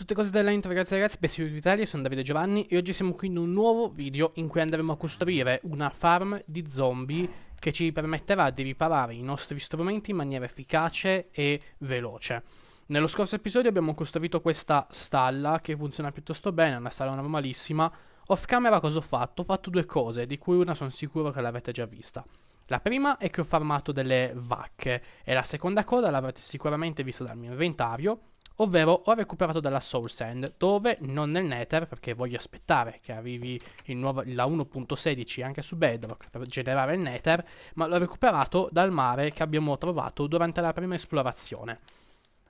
Tutte cose dell'intro, ragazzi e ragazzi, Bessie YouTube Italia, sono Davide Giovanni e oggi siamo qui in un nuovo video in cui andremo a costruire una farm di zombie che ci permetterà di riparare i nostri strumenti in maniera efficace e veloce. Nello scorso episodio abbiamo costruito questa stalla che funziona piuttosto bene, è una stalla normalissima. Off camera cosa ho fatto? Ho fatto due cose, di cui una sono sicuro che l'avete già vista. La prima è che ho farmato delle vacche e la seconda cosa l'avrete sicuramente vista dal mio inventario ovvero ho recuperato dalla Soul Sand, dove non nel Nether, perché voglio aspettare che arrivi nuovo, la 1.16 anche su Bedrock per generare il Nether, ma l'ho recuperato dal mare che abbiamo trovato durante la prima esplorazione.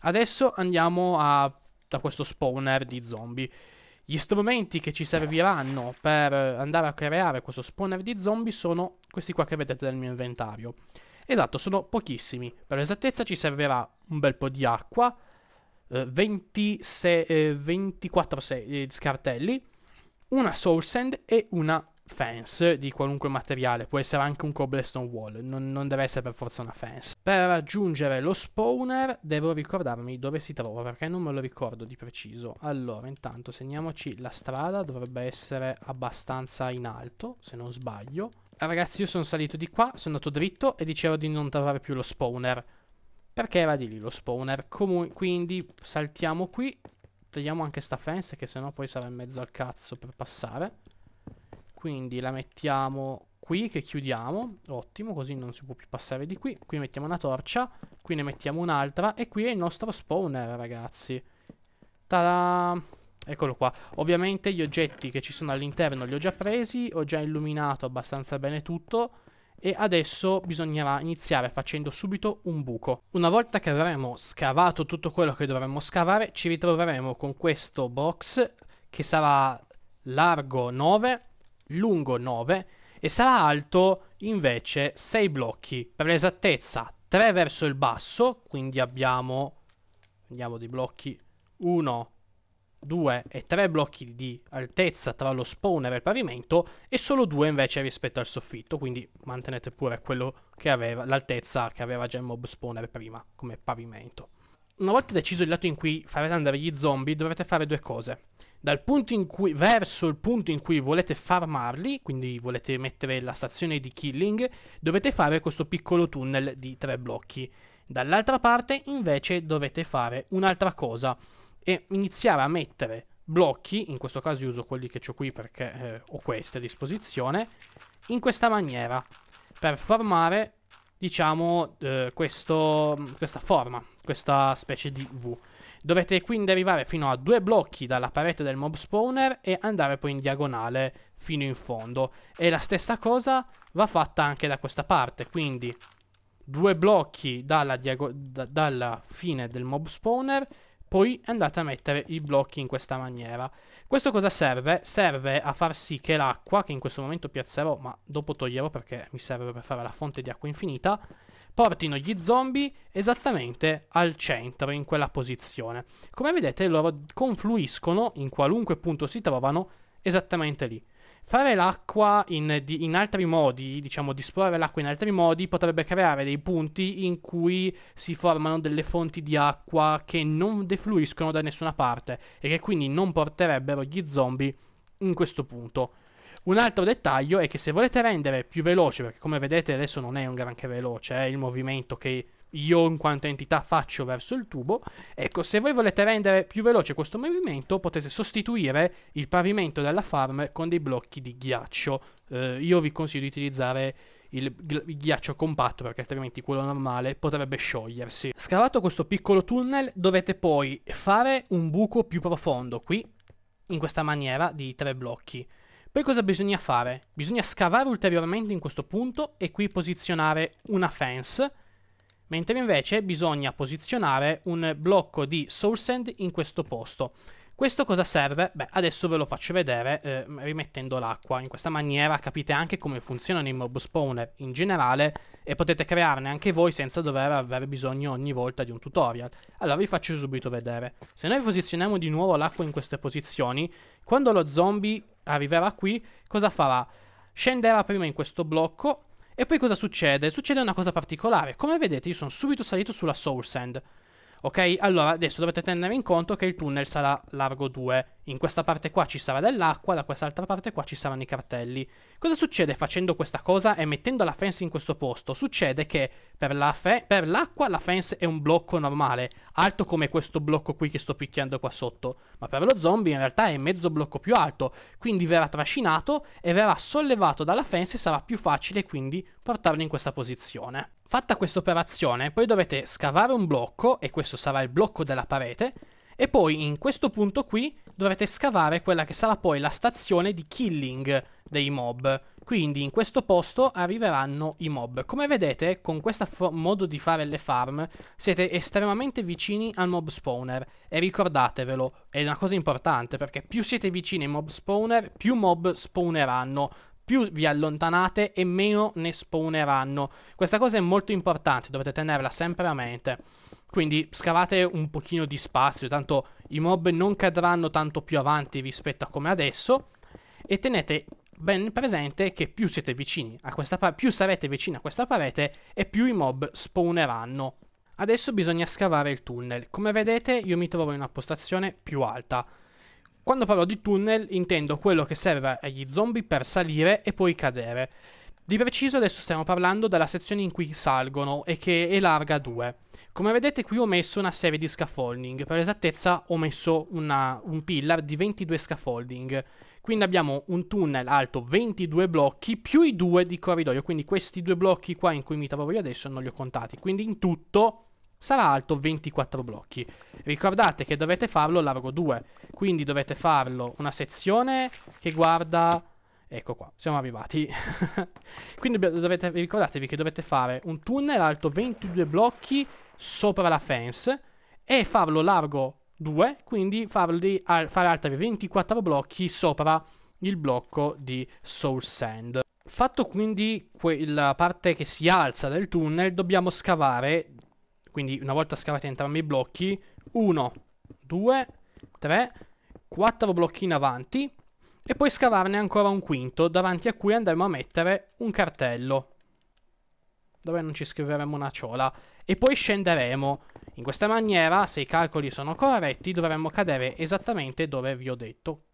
Adesso andiamo a, da questo spawner di zombie. Gli strumenti che ci serviranno per andare a creare questo spawner di zombie sono questi qua che vedete nel mio inventario. Esatto, sono pochissimi. Per esattezza ci servirà un bel po' di acqua, 26, eh, 24 eh, eh, scartelli, una Soul Sand e una fence di qualunque materiale, può essere anche un cobblestone wall, non, non, deve essere per forza una fence. Per raggiungere lo spawner devo ricordarmi dove si trova perché non me lo ricordo di preciso. Allora intanto segniamoci la strada, dovrebbe essere abbastanza in alto se non sbaglio. Ragazzi io sono salito di qua, sono andato dritto e dicevo di non trovare più lo spawner. Perché era di lì lo spawner. Comun quindi saltiamo qui. Togliamo anche sta fence che sennò poi sarà in mezzo al cazzo per passare. Quindi la mettiamo qui che chiudiamo. Ottimo, così non si può più passare di qui. Qui mettiamo una torcia. Qui ne mettiamo un'altra. E qui è il nostro spawner, ragazzi. Tada! Eccolo qua. Ovviamente gli oggetti che ci sono all'interno li ho già presi. Ho già illuminato abbastanza bene tutto e adesso bisognerà iniziare facendo subito un buco. Una volta che avremo scavato tutto quello che dovremmo scavare, ci ritroveremo con questo box che sarà largo 9, lungo 9 e sarà alto invece 6 blocchi, per l'esattezza 3 verso il basso, quindi abbiamo, andiamo di blocchi, 1, 2 e 3 blocchi di altezza tra lo spawner e il pavimento e solo 2 invece rispetto al soffitto, quindi mantenete pure che aveva, l'altezza che aveva già il mob spawner prima come pavimento. Una volta deciso il lato in cui farete andare gli zombie dovrete fare due cose. Dal punto in cui, verso il punto in cui volete farmarli, quindi volete mettere la stazione di killing, dovete fare questo piccolo tunnel di 3 blocchi. Dall'altra parte invece dovete fare un'altra cosa e iniziare a mettere blocchi, in questo caso io uso quelli che ho qui perché eh, ho questi a disposizione, in questa maniera, per formare, diciamo, eh, questo, questa forma, questa specie di V. Dovete quindi arrivare fino a due blocchi dalla parete del mob spawner e andare poi in diagonale fino in fondo. E la stessa cosa va fatta anche da questa parte, quindi due blocchi dalla, da, dalla fine del mob spawner poi andate a mettere i blocchi in questa maniera. Questo cosa serve? Serve a far sì che l'acqua, che in questo momento piazzerò, ma dopo toglierò perché mi serve per fare la fonte di acqua infinita, portino gli zombie esattamente al centro, in quella posizione. Come vedete loro confluiscono in qualunque punto si trovano esattamente lì. Fare l'acqua in, in, altri modi, diciamo disporre l'acqua in altri modi, potrebbe creare dei punti in cui si formano delle fonti di acqua che non defluiscono da nessuna parte e che quindi non porterebbero gli zombie in questo punto. Un altro dettaglio è che se volete rendere più veloce, perché come vedete adesso non è un granché veloce, è eh, il movimento che io in quanto entità faccio verso il tubo. Ecco, se voi volete rendere più veloce questo movimento, potete sostituire il pavimento della farm con dei blocchi di ghiaccio. Eh, io vi consiglio di utilizzare il, ghiaccio compatto perché altrimenti quello normale potrebbe sciogliersi. Scavato questo piccolo tunnel, dovete poi fare un buco più profondo qui, in questa maniera di tre blocchi. Poi cosa bisogna fare? Bisogna scavare ulteriormente in questo punto e qui posizionare una fence mentre invece bisogna posizionare un blocco di source end in questo posto. Questo cosa serve? Beh, adesso ve lo faccio vedere eh, rimettendo l'acqua. In questa maniera capite anche come funzionano i mob spawner in generale e potete crearne anche voi senza dover avere bisogno ogni volta di un tutorial. Allora vi faccio subito vedere. Se noi posizioniamo di nuovo l'acqua in queste posizioni, quando lo zombie arriverà qui, cosa farà? Scenderà prima in questo blocco, e poi cosa succede? Succede una cosa particolare. Come vedete io sono subito salito sulla Soul Sand. Ok, allora adesso dovete tenere in conto che il tunnel sarà largo 2. In questa parte qua ci sarà dell'acqua, da quest'altra parte qua ci saranno i cartelli. Cosa succede facendo questa cosa e mettendo la fence in questo posto? Succede che per, la l'acqua la fence è un blocco normale, alto come questo blocco qui che sto picchiando qua sotto, ma per lo zombie in realtà è mezzo blocco più alto, quindi verrà trascinato e verrà sollevato dalla fence e sarà più facile quindi portarli in questa posizione. Fatta questa operazione, poi dovete scavare un blocco, e questo sarà il blocco della parete, e poi in questo punto qui dovrete scavare quella che sarà poi la stazione di killing dei mob. Quindi in questo posto arriveranno i mob. Come vedete, con questo modo di fare le farm, siete estremamente vicini al mob spawner. E ricordatevelo, è una cosa importante, perché più siete vicini ai mob spawner, più mob spawneranno più vi allontanate e meno ne spawneranno. Questa cosa è molto importante, dovete tenerla sempre a mente. Quindi scavate un pochino di spazio, tanto i mob non cadranno tanto più avanti rispetto a come adesso. E tenete ben presente che più siete vicini a questa parete, più sarete vicini a questa parete e più i mob spawneranno. Adesso bisogna scavare il tunnel. Come vedete io mi trovo in una postazione più alta. Quando parlo di tunnel intendo quello che serve agli zombie per salire e poi cadere. Di preciso adesso stiamo parlando della sezione in cui salgono e che è larga 2. Come vedete qui ho messo una serie di scaffolding, per esattezza ho messo una, un pillar di 22 scaffolding. Quindi abbiamo un tunnel alto 22 blocchi più i due di corridoio, quindi questi due blocchi qua in cui mi trovo io adesso non li ho contati. Quindi in tutto sarà alto 24 blocchi. Ricordate che dovete farlo largo 2, quindi dovete farlo una sezione che guarda... Ecco qua, siamo arrivati. quindi dovete, ricordatevi che dovete fare un tunnel alto 22 blocchi sopra la fence e farlo largo 2, quindi farli, al, fare altri 24 blocchi sopra il blocco di Soul Sand. Fatto quindi la parte che si alza del tunnel, dobbiamo scavare quindi una volta scavati entrambi i blocchi, 1, 2, 3, 4 blocchi in avanti e poi scavarne ancora un quinto davanti a cui andremo a mettere un cartello dove non ci scriveremo una ciola e poi scenderemo. In questa maniera, se i calcoli sono corretti, dovremmo cadere esattamente dove vi ho detto.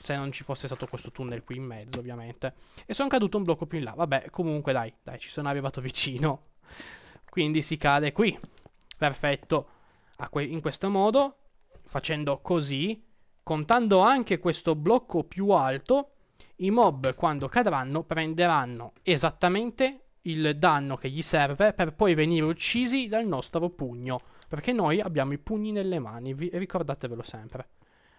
Se non ci fosse stato questo tunnel qui in mezzo, ovviamente. E sono caduto un blocco più in là. Vabbè, comunque dai, dai, ci sono arrivato vicino. Quindi si cade qui. Perfetto. in questo modo, facendo così, contando anche questo blocco più alto, i mob quando cadranno prenderanno esattamente il danno che gli serve per poi venire uccisi dal nostro pugno. Perché noi abbiamo i pugni nelle mani, ricordatevelo sempre.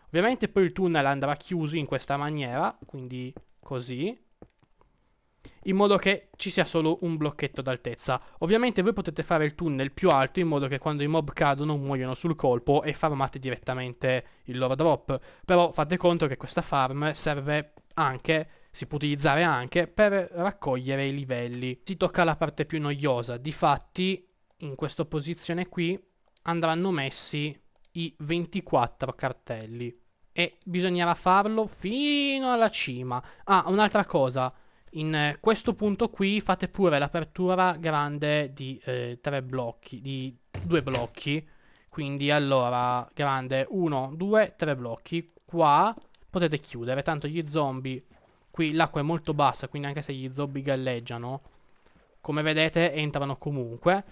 Ovviamente poi il tunnel andrà chiuso in questa maniera, quindi così in modo che ci sia solo un blocchetto d'altezza. Ovviamente voi potete fare il tunnel più alto in modo che quando i mob cadono muoiono sul colpo e farmate direttamente il loro drop, però fate conto che questa farm serve anche si può utilizzare anche per raccogliere i livelli. Si tocca la parte più noiosa, difatti in questa posizione qui andranno messi i 24 cartelli e bisognerà farlo fino alla cima. Ah, un'altra cosa, in eh, questo punto qui fate pure l'apertura grande di eh, tre blocchi, di due blocchi. Quindi allora, grande uno, due, tre blocchi. Qua potete chiudere, tanto gli zombie... Qui l'acqua è molto bassa, quindi anche se gli zombie galleggiano, come vedete entrano comunque.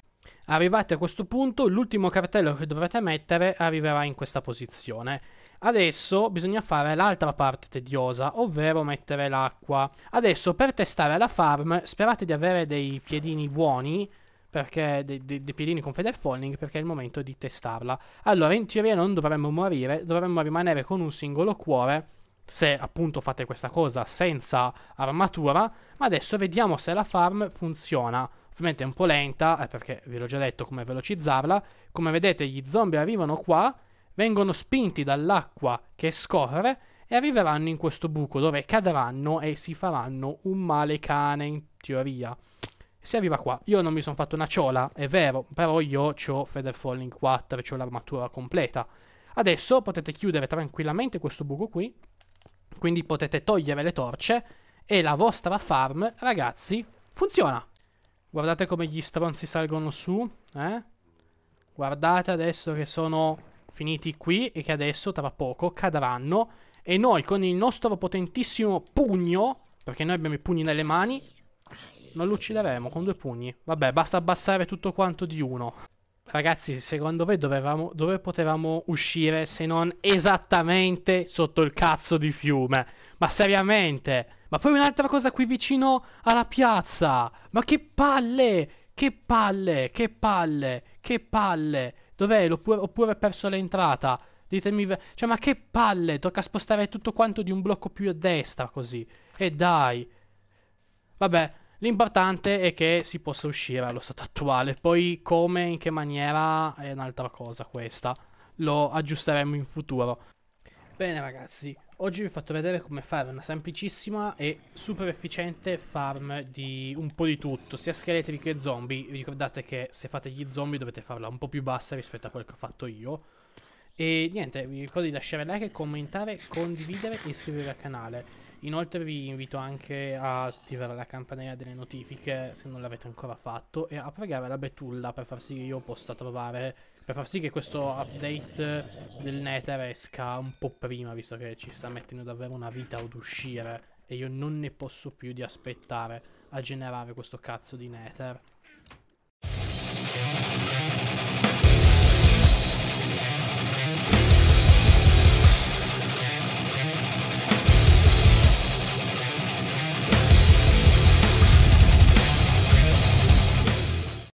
Arrivati a questo punto, l'ultimo cartello che dovrete mettere arriverà in questa posizione. Adesso bisogna fare l'altra parte tediosa, ovvero mettere l'acqua. Adesso per testare la farm sperate di avere dei piedini buoni, perché dei, dei, dei piedini con Feder Falling, perché è il momento di testarla. Allora in teoria non dovremmo morire, dovremmo rimanere con un singolo cuore se appunto fate questa cosa senza armatura, ma adesso vediamo se la farm funziona. Ovviamente è un po' lenta, eh, perché ve l'ho già detto come velocizzarla. Come vedete gli zombie arrivano qua vengono spinti dall'acqua che scorre e arriveranno in questo buco dove cadranno e si faranno un male cane in teoria. Si arriva qua, io non mi sono fatto una ciola, è vero, però io ho Feather Falling 4, ho l'armatura completa. Adesso potete chiudere tranquillamente questo buco qui, quindi potete togliere le torce e la vostra farm, ragazzi, funziona. Guardate come gli stronzi salgono su, eh? Guardate adesso che sono finiti qui e che adesso, tra poco, cadranno. E noi con il nostro potentissimo pugno, perché noi abbiamo i pugni nelle mani, non lo uccideremo con due pugni. Vabbè, basta abbassare tutto quanto di uno. Ragazzi, secondo voi dovevamo, dove potevamo uscire se non esattamente sotto il cazzo di fiume? Ma seriamente? Ma poi un'altra cosa qui vicino alla piazza! Ma che palle! Che palle! Che palle! Che palle! Dov'è? Oppure, ho perso l'entrata? Ditemi, cioè, ma che palle! Tocca spostare tutto quanto di un blocco più a destra così. E dai. Vabbè, l'importante è che si possa uscire allo stato attuale. Poi come, in che maniera è un'altra cosa questa. Lo aggiusteremo in futuro. Bene ragazzi, oggi vi ho fatto vedere come fare una semplicissima e super efficiente farm di un po' di tutto, sia scheletri che zombie. ricordate che se fate gli zombie dovete farla un po' più bassa rispetto a quel che ho fatto io. E niente, vi ricordo di lasciare like, commentare, condividere e iscrivervi al canale. Inoltre vi invito anche a attivare la campanella delle notifiche se non l'avete ancora fatto e a pregare la betulla per far sì che io possa trovare per far sì che questo update del Nether esca un po' prima, visto che ci sta mettendo davvero una vita ad uscire e io non ne posso più di aspettare a generare questo cazzo di Nether.